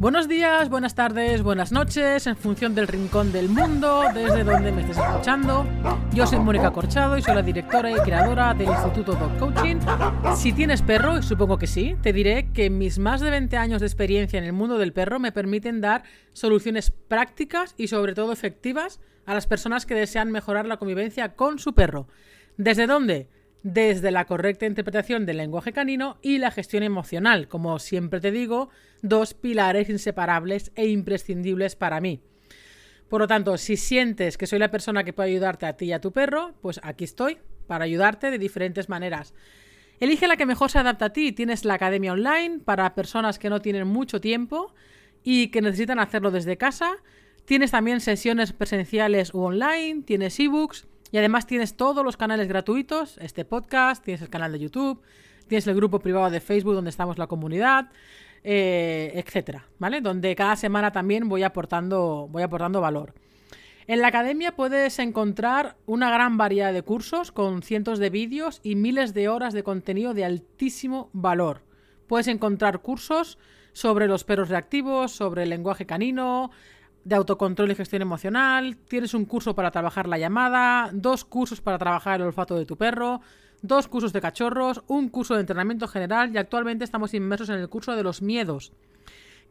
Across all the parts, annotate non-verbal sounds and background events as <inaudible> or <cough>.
Buenos días, buenas tardes, buenas noches, en función del rincón del mundo, desde donde me estés escuchando. Yo soy Mónica Corchado y soy la directora y creadora del Instituto Dog Coaching. Si tienes perro, y supongo que sí, te diré que mis más de 20 años de experiencia en el mundo del perro me permiten dar soluciones prácticas y sobre todo efectivas a las personas que desean mejorar la convivencia con su perro. ¿Desde dónde? desde la correcta interpretación del lenguaje canino y la gestión emocional, como siempre te digo, dos pilares inseparables e imprescindibles para mí. Por lo tanto, si sientes que soy la persona que puede ayudarte a ti y a tu perro, pues aquí estoy para ayudarte de diferentes maneras. Elige la que mejor se adapta a ti. Tienes la academia online para personas que no tienen mucho tiempo y que necesitan hacerlo desde casa. Tienes también sesiones presenciales u online, tienes e-books... Y además tienes todos los canales gratuitos, este podcast, tienes el canal de YouTube, tienes el grupo privado de Facebook donde estamos la comunidad, eh, etcétera, ¿vale? Donde cada semana también voy aportando, voy aportando valor. En la academia puedes encontrar una gran variedad de cursos con cientos de vídeos y miles de horas de contenido de altísimo valor. Puedes encontrar cursos sobre los perros reactivos, sobre el lenguaje canino, de autocontrol y gestión emocional, tienes un curso para trabajar la llamada, dos cursos para trabajar el olfato de tu perro, dos cursos de cachorros, un curso de entrenamiento general y actualmente estamos inmersos en el curso de los miedos.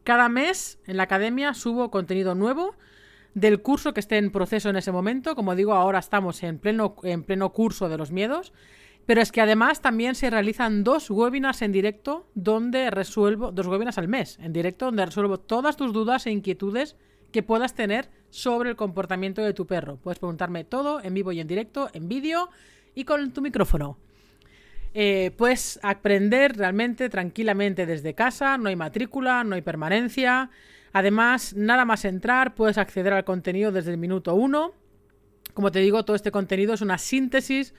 Cada mes en la academia subo contenido nuevo del curso que esté en proceso en ese momento, como digo, ahora estamos en pleno, en pleno curso de los miedos. Pero es que además también se realizan dos webinars en directo donde resuelvo, dos webinars al mes en directo donde resuelvo todas tus dudas e inquietudes que puedas tener sobre el comportamiento de tu perro. Puedes preguntarme todo en vivo y en directo, en vídeo y con tu micrófono. Eh, puedes aprender realmente tranquilamente desde casa, no hay matrícula, no hay permanencia. Además, nada más entrar, puedes acceder al contenido desde el minuto uno. Como te digo, todo este contenido es una síntesis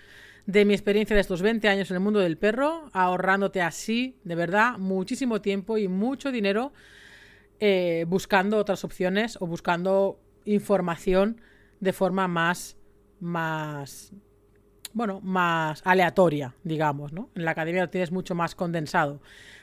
de mi experiencia de estos 20 años en el mundo del perro, ahorrándote así, de verdad, muchísimo tiempo y mucho dinero eh, buscando otras opciones o buscando información de forma más, más, bueno, más aleatoria, digamos, ¿no? En la academia lo tienes mucho más condensado.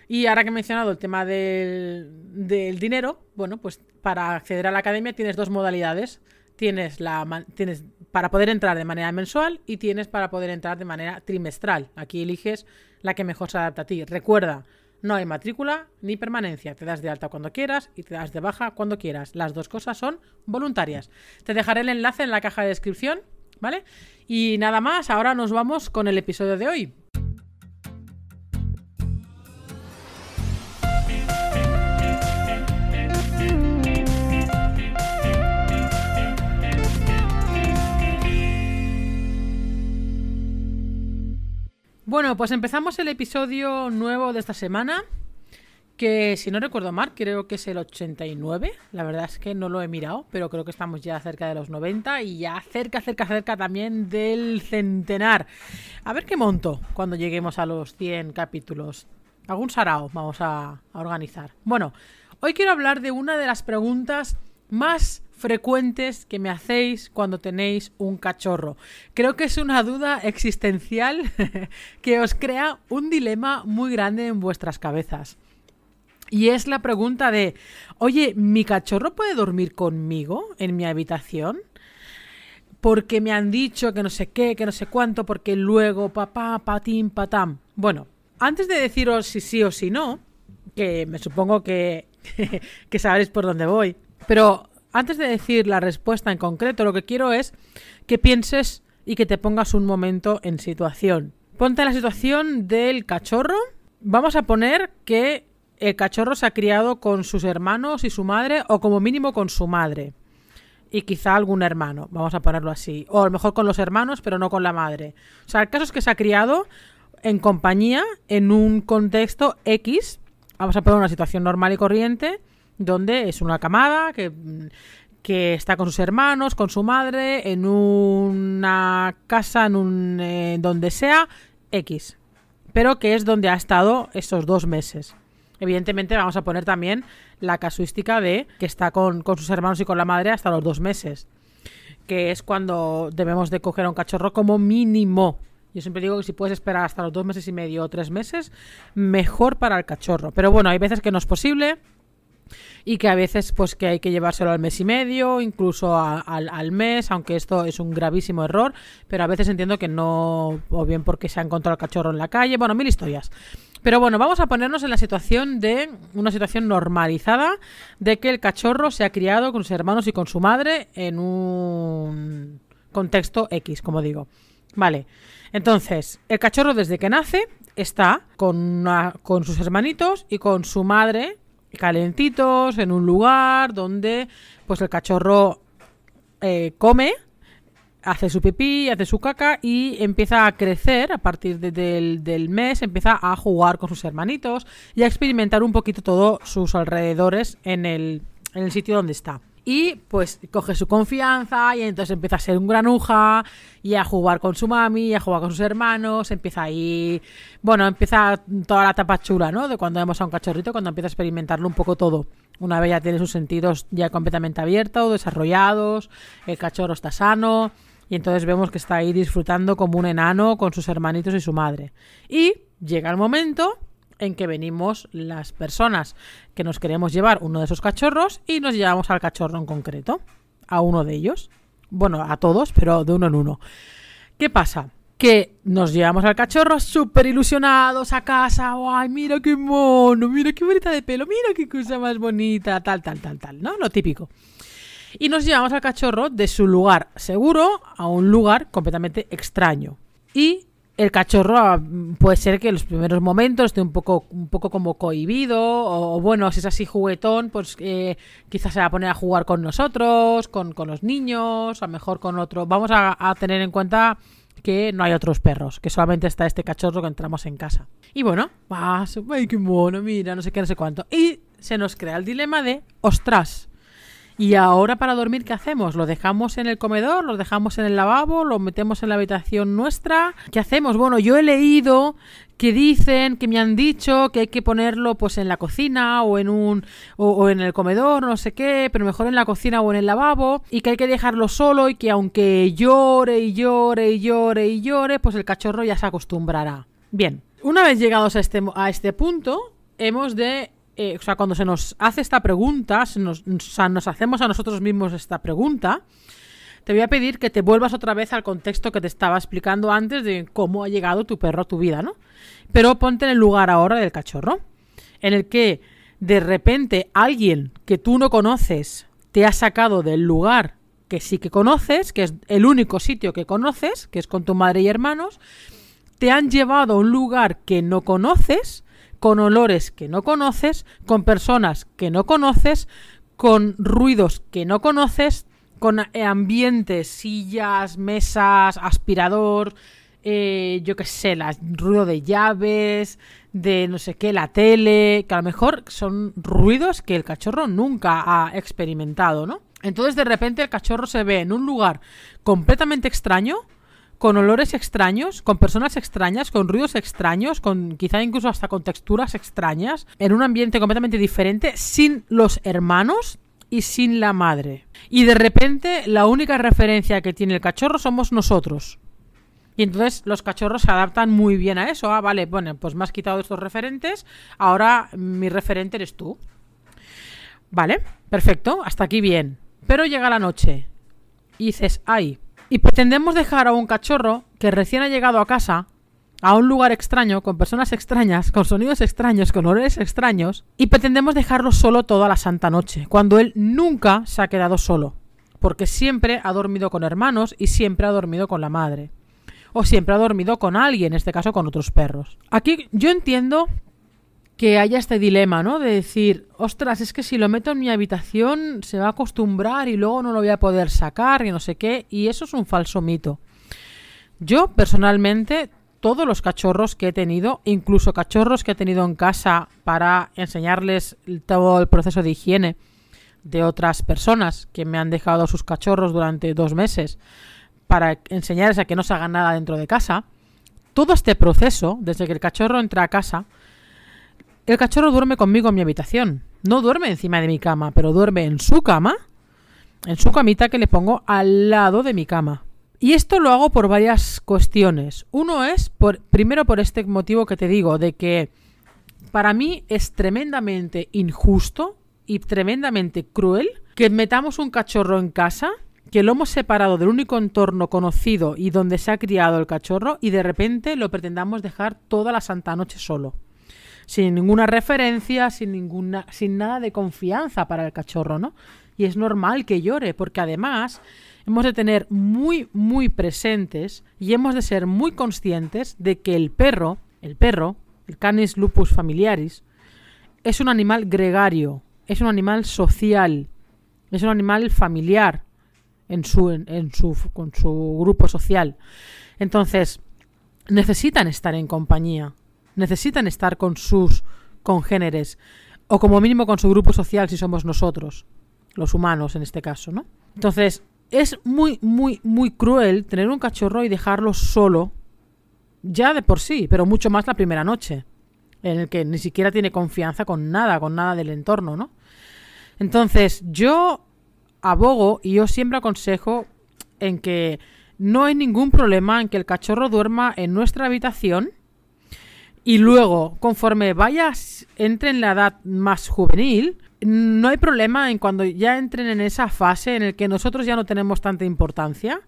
Y ahora que he mencionado el tema del, dinero, bueno, pues para acceder a la academia tienes dos modalidades. Tienes la tienes para poder entrar de manera mensual y tienes para poder entrar de manera trimestral. Aquí eliges la que mejor se adapta a ti. Recuerda, no hay matrícula ni permanencia. Te das de alta cuando quieras y te das de baja cuando quieras. Las dos cosas son voluntarias. Te dejaré el enlace en la caja de descripción, ¿vale? Y nada más, ahora nos vamos con el episodio de hoy. Bueno, pues empezamos el episodio nuevo de esta semana, que si no recuerdo mal, creo que es el 89. La verdad es que no lo he mirado, pero creo que estamos ya cerca de los 90 y ya cerca, cerca, cerca también del centenar. A ver qué monto cuando lleguemos a los 100 capítulos. Algún sarao vamos a, a organizar. Bueno, hoy quiero hablar de una de las preguntas más frecuentes que me hacéis cuando tenéis un cachorro. Creo que es una duda existencial <laughs> que os crea un dilema muy grande en vuestras cabezas. Y es la pregunta de, oye, ¿mi cachorro puede dormir conmigo en mi habitación? Porque me han dicho que no sé qué, que no sé cuánto, porque luego papá, patín, patam. Bueno, antes de deciros si sí o si no, que me supongo que, <laughs> que sabréis por dónde voy, pero antes de decir la respuesta en concreto, lo que quiero es que pienses y que te pongas un momento en situación. Ponte en la situación del cachorro. Vamos a poner que el cachorro se ha criado con sus hermanos y su madre, o como mínimo con su madre. Y quizá algún hermano, vamos a ponerlo así. O a lo mejor con los hermanos, pero no con la madre. O sea, el caso es que se ha criado en compañía, en un contexto X. Vamos a poner una situación normal y corriente donde es una camada que, está con sus hermanos, con su madre, en una casa, en un eh, donde sea, X. Pero que es donde ha estado esos dos meses. Evidentemente vamos a poner también la casuística de que está con, con sus hermanos y con la madre hasta los dos meses. Que es cuando debemos de coger a un cachorro como mínimo. Yo siempre digo que si puedes esperar hasta los dos meses y medio o tres meses, mejor para el cachorro. Pero bueno, hay veces que no es posible y que a veces pues que hay que llevárselo al mes y medio, incluso al, al, mes, aunque esto es un gravísimo error, pero a veces entiendo que no, o bien porque se ha encontrado el cachorro en la calle, bueno, mil historias. Pero bueno, vamos a ponernos en la situación de una situación normalizada de que el cachorro se ha criado con sus hermanos y con su madre en un contexto X, como digo. Vale, entonces, el cachorro desde que nace está con, con sus hermanitos y con su madre calentitos en un lugar donde pues el cachorro eh, come, hace su pipí, hace su caca y empieza a crecer a partir del, del, mes, empieza a jugar con sus hermanitos y a experimentar un poquito todos sus alrededores en el, en el sitio donde está y pues coge su confianza y entonces empieza a ser un granuja y a jugar con su mami, y a jugar con sus hermanos, empieza ahí, bueno, empieza toda la tapachura, ¿no? De cuando vemos a un cachorrito, cuando empieza a experimentarlo un poco todo. Una vez ya tiene sus sentidos ya completamente abiertos, desarrollados, el cachorro está sano y entonces vemos que está ahí disfrutando como un enano con sus hermanitos y su madre. Y llega el momento en que venimos las personas que nos queremos llevar uno de esos cachorros y nos llevamos al cachorro en concreto, a uno de ellos. Bueno, a todos, pero de uno en uno. ¿Qué pasa? Que nos llevamos al cachorro súper ilusionados a casa. ¡Ay, mira qué mono! ¡Mira qué bonita de pelo! ¡Mira qué cosa más bonita! Tal, tal, tal, tal, ¿no? Lo típico. Y nos llevamos al cachorro de su lugar seguro a un lugar completamente extraño. Y el cachorro ah, puede ser que en los primeros momentos esté un poco, un poco como cohibido, o, bueno, si es así juguetón, pues eh, quizás se va a poner a jugar con nosotros, con, los niños, a lo mejor con otro. Vamos a, tener en cuenta que no hay otros perros, que solamente está este cachorro que entramos en casa. Y bueno, ¡más ay, qué mono, mira, no sé qué, no sé cuánto. Y se nos crea el dilema de, ostras, y ahora para dormir, ¿qué hacemos? ¿Lo dejamos en el comedor? ¿Lo dejamos en el lavabo? ¿Lo metemos en la habitación nuestra? ¿Qué hacemos? Bueno, yo he leído que dicen, que me han dicho que hay que ponerlo pues en la cocina o en un o, en el comedor, no sé qué, pero mejor en la cocina o en el lavabo y que hay que dejarlo solo y que aunque llore y llore y llore y llore, pues el cachorro ya se acostumbrará. Bien, una vez llegados a este, a este punto, hemos de eh, o sea, cuando se nos hace esta pregunta, nos, nos hacemos a nosotros mismos esta pregunta, te voy a pedir que te vuelvas otra vez al contexto que te estaba explicando antes de cómo ha llegado tu perro a tu vida, ¿no? Pero ponte en el lugar ahora del cachorro, en el que de repente alguien que tú no conoces te ha sacado del lugar que sí que conoces, que es el único sitio que conoces, que es con tu madre y hermanos, te han llevado a un lugar que no conoces, con olores que no conoces, con personas que no conoces, con ruidos que no conoces, con ambientes, sillas, mesas, aspirador, eh, yo qué sé, el ruido de llaves, de no sé qué, la tele, que a lo mejor son ruidos que el cachorro nunca ha experimentado, ¿no? Entonces de repente el cachorro se ve en un lugar completamente extraño, con olores extraños, con personas extrañas, con ruidos extraños, con quizá incluso hasta con texturas extrañas, en un ambiente completamente diferente, sin los hermanos y sin la madre. Y de repente la única referencia que tiene el cachorro somos nosotros. Y entonces los cachorros se adaptan muy bien a eso. Ah, vale, bueno, pues me has quitado estos referentes, ahora mi referente eres tú. Vale, perfecto, hasta aquí bien. Pero llega la noche y dices, ay, y pretendemos dejar a un cachorro que recién ha llegado a casa a un lugar extraño, con personas extrañas, con sonidos extraños, con olores extraños, y pretendemos dejarlo solo toda la santa noche, cuando él nunca se ha quedado solo, porque siempre ha dormido con hermanos y siempre ha dormido con la madre, o siempre ha dormido con alguien, en este caso con otros perros. Aquí yo entiendo que haya este dilema, ¿no? De decir, ostras, es que si lo meto en mi habitación se va a acostumbrar y luego no lo voy a poder sacar y no sé qué, y eso es un falso mito. Yo personalmente, todos los cachorros que he tenido, incluso cachorros que he tenido en casa para enseñarles todo el proceso de higiene de otras personas que me han dejado sus cachorros durante dos meses para enseñarles a que no se hagan nada dentro de casa, todo este proceso, desde que el cachorro entra a casa, el cachorro duerme conmigo en mi habitación. No duerme encima de mi cama, pero duerme en su cama, en su camita que le pongo al lado de mi cama. Y esto lo hago por varias cuestiones. Uno es, por, primero por este motivo que te digo, de que para mí es tremendamente injusto y tremendamente cruel que metamos un cachorro en casa, que lo hemos separado del único entorno conocido y donde se ha criado el cachorro y de repente lo pretendamos dejar toda la santa noche solo sin ninguna referencia, sin, ninguna, sin nada de confianza para el cachorro, ¿no? Y es normal que llore, porque además hemos de tener muy, muy presentes y hemos de ser muy conscientes de que el perro, el perro, el canis lupus familiaris, es un animal gregario, es un animal social, es un animal familiar en su, en, su, con su grupo social. Entonces, necesitan estar en compañía necesitan estar con sus congéneres o como mínimo con su grupo social si somos nosotros, los humanos en este caso, ¿no? Entonces, es muy, muy, muy cruel tener un cachorro y dejarlo solo, ya de por sí, pero mucho más la primera noche, en el que ni siquiera tiene confianza con nada, con nada del entorno, ¿no? Entonces, yo abogo y yo siempre aconsejo en que no hay ningún problema en que el cachorro duerma en nuestra habitación y luego, conforme vayas, entre en la edad más juvenil, no hay problema en cuando ya entren en esa fase en la que nosotros ya no tenemos tanta importancia,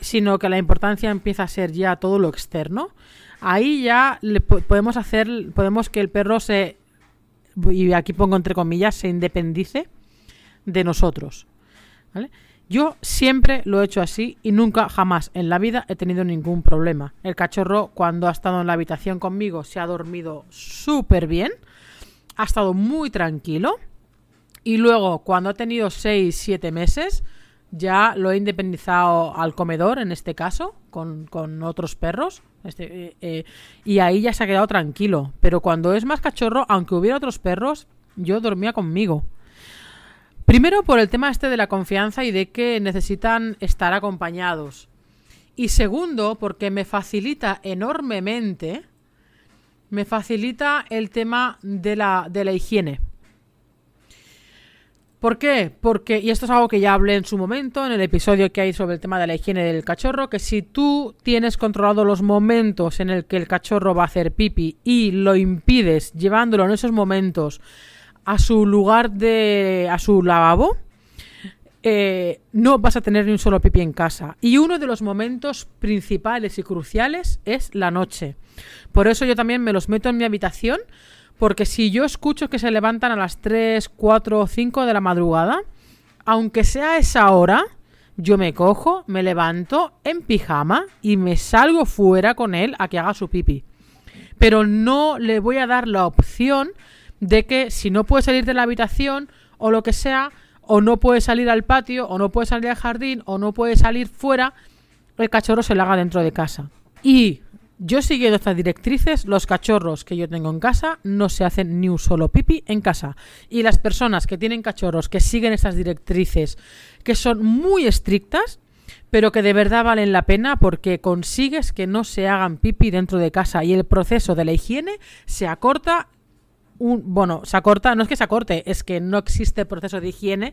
sino que la importancia empieza a ser ya todo lo externo. Ahí ya le podemos hacer, podemos que el perro se, y aquí pongo entre comillas, se independice de nosotros. ¿Vale? Yo siempre lo he hecho así y nunca jamás en la vida he tenido ningún problema. El cachorro cuando ha estado en la habitación conmigo se ha dormido súper bien, ha estado muy tranquilo y luego cuando ha tenido 6, 7 meses ya lo he independizado al comedor en este caso con, otros perros este, eh, eh, y ahí ya se ha quedado tranquilo. Pero cuando es más cachorro, aunque hubiera otros perros, yo dormía conmigo. Primero por el tema este de la confianza y de que necesitan estar acompañados. Y segundo, porque me facilita enormemente, me facilita el tema de la, de la higiene. ¿Por qué? Porque, y esto es algo que ya hablé en su momento, en el episodio que hay sobre el tema de la higiene del cachorro, que si tú tienes controlado los momentos en el que el cachorro va a hacer pipi y lo impides llevándolo en esos momentos a su lugar de. a su lavabo, eh, no vas a tener ni un solo pipí en casa. Y uno de los momentos principales y cruciales es la noche. Por eso yo también me los meto en mi habitación, porque si yo escucho que se levantan a las 3, 4 o 5 de la madrugada, aunque sea esa hora, yo me cojo, me levanto en pijama y me salgo fuera con él a que haga su pipí. Pero no le voy a dar la opción de que si no puedes salir de la habitación o lo que sea, o no puede salir al patio, o no puede salir al jardín, o no puede salir fuera, el cachorro se lo haga dentro de casa. Y yo siguiendo estas directrices, los cachorros que yo tengo en casa no se hacen ni un solo pipi en casa. Y las personas que tienen cachorros que siguen estas directrices, que son muy estrictas, pero que de verdad valen la pena porque consigues que no se hagan pipi dentro de casa y el proceso de la higiene se acorta bueno, se acorta, no es que se acorte, es que no existe proceso de higiene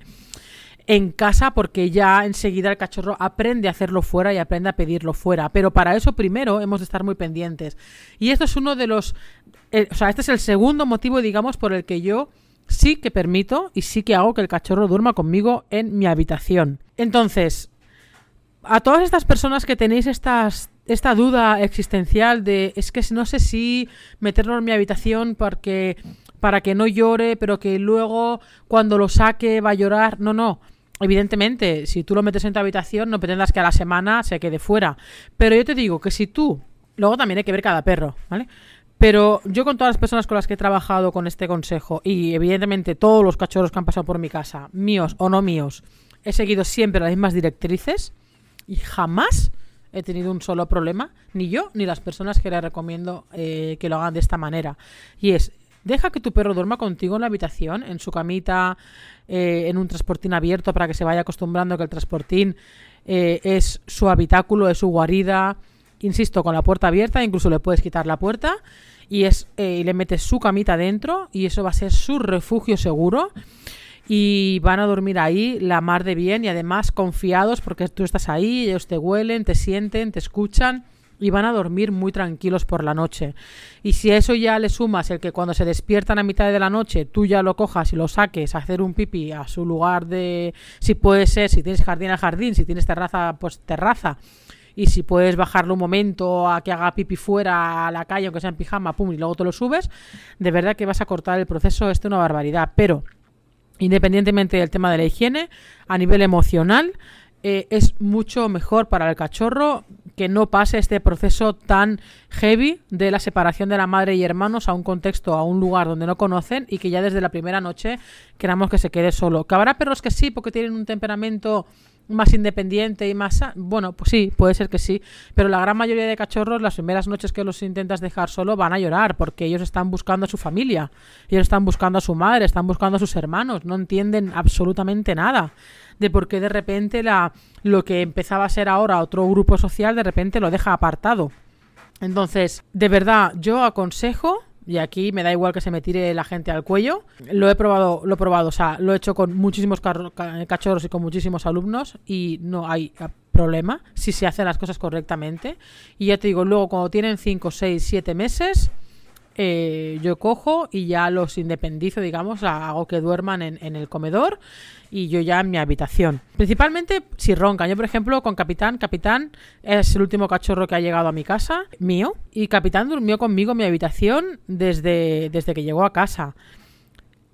en casa porque ya enseguida el cachorro aprende a hacerlo fuera y aprende a pedirlo fuera. Pero para eso primero hemos de estar muy pendientes. Y esto es uno de los, eh, o sea, este es el segundo motivo, digamos, por el que yo sí que permito y sí que hago que el cachorro duerma conmigo en mi habitación. Entonces, a todas estas personas que tenéis estas, esta duda existencial de es que no sé si meterlo en mi habitación porque para que no llore, pero que luego cuando lo saque va a llorar. No, no. Evidentemente, si tú lo metes en tu habitación, no pretendas que a la semana se quede fuera. Pero yo te digo que si tú, luego también hay que ver cada perro, ¿vale? Pero yo con todas las personas con las que he trabajado con este consejo y evidentemente todos los cachorros que han pasado por mi casa, míos o no míos, he seguido siempre las mismas directrices y jamás he tenido un solo problema, ni yo ni las personas que les recomiendo eh, que lo hagan de esta manera. Y es, deja que tu perro duerma contigo en la habitación, en su camita, eh, en un transportín abierto para que se vaya acostumbrando que el transportín eh, es su habitáculo, es su guarida. Insisto, con la puerta abierta, incluso le puedes quitar la puerta y, es, y le metes su camita dentro y eso va a ser su refugio seguro y van a dormir ahí la mar de bien y además confiados porque tú estás ahí, ellos te huelen, te sienten, te escuchan y van a dormir muy tranquilos por la noche. Y si a eso ya le sumas el que cuando se despiertan a mitad de la noche, tú ya lo cojas y lo saques a hacer un pipi a su lugar de, si puede ser, si tienes jardín a jardín, si tienes terraza, pues terraza. Y si puedes bajarlo un momento a que haga pipi fuera a la calle, aunque sea en pijama, pum, y luego te lo subes, de verdad que vas a cortar el proceso, esto es una barbaridad. Pero independientemente del tema de la higiene, a nivel emocional, eh, es mucho mejor para el cachorro que no pase este proceso tan heavy de la separación de la madre y hermanos a un contexto, a un lugar donde no conocen y que ya desde la primera noche queramos que se quede solo. Que habrá perros que sí, porque tienen un temperamento más independiente y más... Bueno, pues sí, puede ser que sí, pero la gran mayoría de cachorros las primeras noches que los intentas dejar solo van a llorar porque ellos están buscando a su familia, ellos están buscando a su madre, están buscando a sus hermanos, no entienden absolutamente nada de por qué de repente la, lo que empezaba a ser ahora otro grupo social de repente lo deja apartado. Entonces, de verdad, yo aconsejo y aquí me da igual que se me tire la gente al cuello. Lo he probado, lo he probado, o sea, lo he hecho con muchísimos cachorros y con muchísimos alumnos y no hay ah, problema si se hacen las cosas correctamente. Y ya te digo, luego cuando tienen 5, 6, 7 meses, eh, yo cojo y ya los independizo, digamos, hago que duerman en, el comedor y yo ya en mi habitación. Principalmente si roncan. Yo, por ejemplo, con Capitán, Capitán es el último cachorro que ha llegado a mi casa, mío, y Capitán durmió conmigo en mi habitación desde, desde que llegó a casa.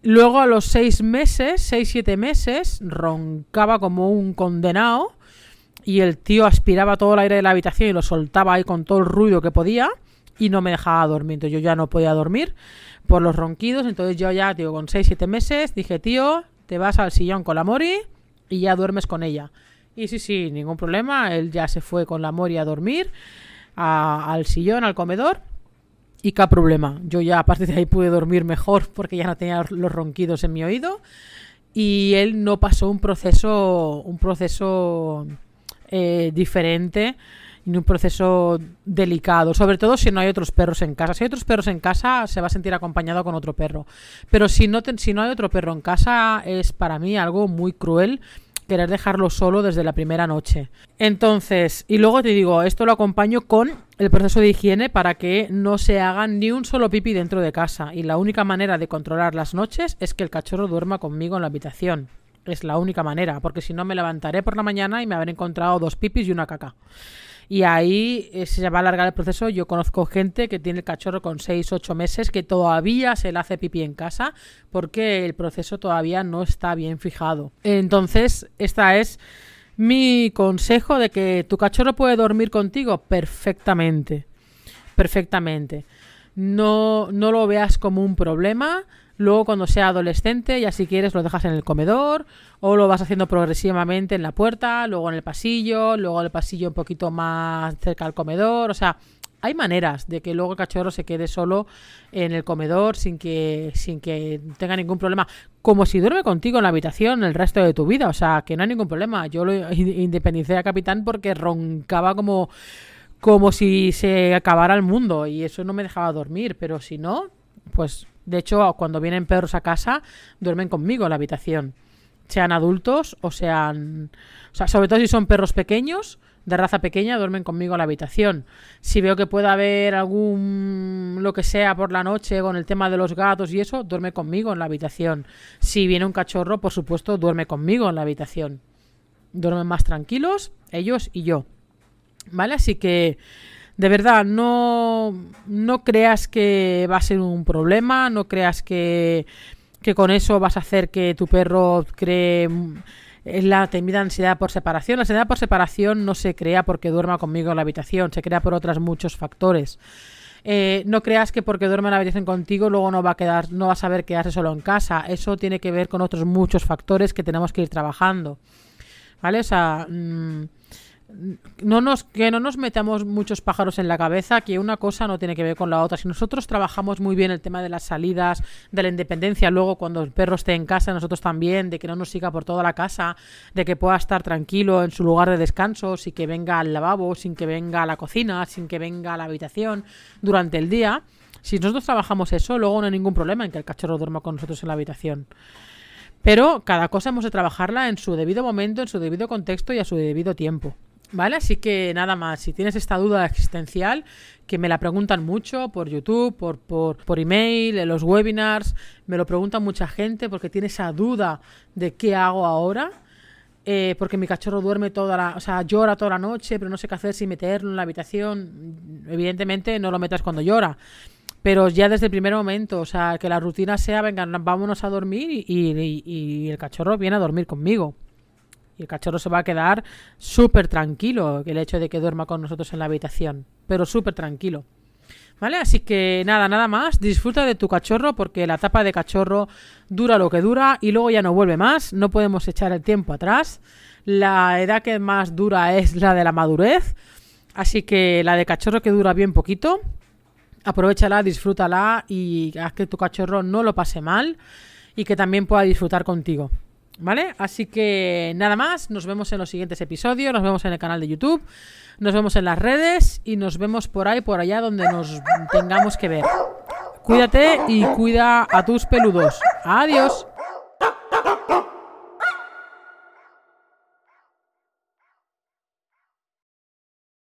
Luego a los seis meses, seis, siete meses, roncaba como un condenado y el tío aspiraba todo el aire de la habitación y lo soltaba ahí con todo el ruido que podía y no me dejaba dormir. Entonces yo ya no podía dormir por los ronquidos. Entonces yo ya, digo con 6-7 meses dije, tío, te vas al sillón con la Mori y ya duermes con ella. Y sí, sí, ningún problema. Él ya se fue con la Mori a dormir, al sillón, al comedor. Y qué problema. Yo ya a partir de ahí pude dormir mejor <laughs> porque ya no tenía los ronquidos en mi oído. Y él no pasó un proceso, un proceso eh, diferente ni un proceso delicado, sobre todo si no hay otros perros en casa. Si hay otros perros en casa, se va a sentir acompañado con otro perro. Pero si no, si no hay otro perro en casa, es para mí algo muy cruel querer dejarlo solo desde la primera noche. Entonces, y luego te digo, esto lo acompaño con el proceso de higiene para que no se haga ni un solo pipi dentro de casa. Y la única manera de controlar las noches es que el cachorro duerma conmigo en la habitación. Es la única manera, porque si no me levantaré por la mañana y me habré encontrado dos pipis y una caca y ahí eh, se va a alargar el proceso. Yo conozco gente que tiene el cachorro con 6, 8 meses que todavía se le hace pipí en casa porque el proceso todavía no está bien fijado. Entonces, esta es mi consejo de que tu cachorro puede dormir contigo perfectamente. Perfectamente. No, no lo veas como un problema Luego cuando sea adolescente, ya si quieres lo dejas en el comedor o lo vas haciendo progresivamente en la puerta, luego en el pasillo, luego en el pasillo un poquito más cerca al comedor, o sea, hay maneras de que luego el cachorro se quede solo en el comedor sin que, sin que tenga ningún problema. Como si duerme contigo en la habitación el resto de tu vida. O sea, que no hay ningún problema. Yo lo independicé a Capitán porque roncaba como, como si se acabara el mundo y eso no me dejaba dormir. Pero si no, pues de hecho, cuando vienen perros a casa, duermen conmigo en la habitación. Sean adultos o sean... O sea, sobre todo si son perros pequeños, de raza pequeña, duermen conmigo en la habitación. Si veo que puede haber algún... lo que sea por la noche con el tema de los gatos y eso, duerme conmigo en la habitación. Si viene un cachorro, por supuesto, duerme conmigo en la habitación. Duermen más tranquilos, ellos y yo. ¿Vale? Así que de verdad, no, creas que va a ser un problema, no creas que, con eso vas a hacer que tu perro cree la temida ansiedad por separación. La ansiedad por separación no se crea porque duerma conmigo en la habitación, se crea por otros muchos factores. Eh, no creas que porque duerme en la habitación contigo luego no va a quedar, no va a saber quedarse solo en casa. Eso tiene que ver con otros muchos factores que tenemos que ir trabajando. ¿Vale? O sea, mm, no nos, que no nos metamos muchos pájaros en la cabeza, que una cosa no tiene que ver con la otra. Si nosotros trabajamos muy bien el tema de las salidas, de la independencia, luego cuando el perro esté en casa, nosotros también, de que no nos siga por toda la casa, de que pueda estar tranquilo en su lugar de descanso, sin que venga al lavabo, sin que venga a la cocina, sin que venga a la habitación durante el día. Si nosotros trabajamos eso, luego no hay ningún problema en que el cachorro duerma con nosotros en la habitación. Pero cada cosa hemos de trabajarla en su debido momento, en su debido contexto y a su debido tiempo. ¿Vale? Así que nada más, si tienes esta duda existencial, que me la preguntan mucho por YouTube, por, por, por, email, en los webinars, me lo preguntan mucha gente porque tiene esa duda de qué hago ahora, eh, porque mi cachorro duerme toda la, o sea, llora toda la noche, pero no sé qué hacer si meterlo en la habitación. Evidentemente no lo metas cuando llora, pero ya desde el primer momento, o sea, que la rutina sea, venga, vámonos a dormir y el cachorro viene a dormir conmigo. Y el cachorro se va a quedar súper tranquilo el hecho de que duerma con nosotros en la habitación. Pero súper tranquilo. ¿Vale? Así que nada, nada más. Disfruta de tu cachorro porque la etapa de cachorro dura lo que dura y luego ya no vuelve más. No podemos echar el tiempo atrás. La edad que más dura es la de la madurez. Así que la de cachorro que dura bien poquito. Aprovechala, disfrútala y haz que tu cachorro no lo pase mal y que también pueda disfrutar contigo. ¿Vale? Así que nada más, nos vemos en los siguientes episodios, nos vemos en el canal de YouTube, nos vemos en las redes y nos vemos por ahí, por allá, donde nos tengamos que ver. Cuídate y cuida a tus peludos. Adiós.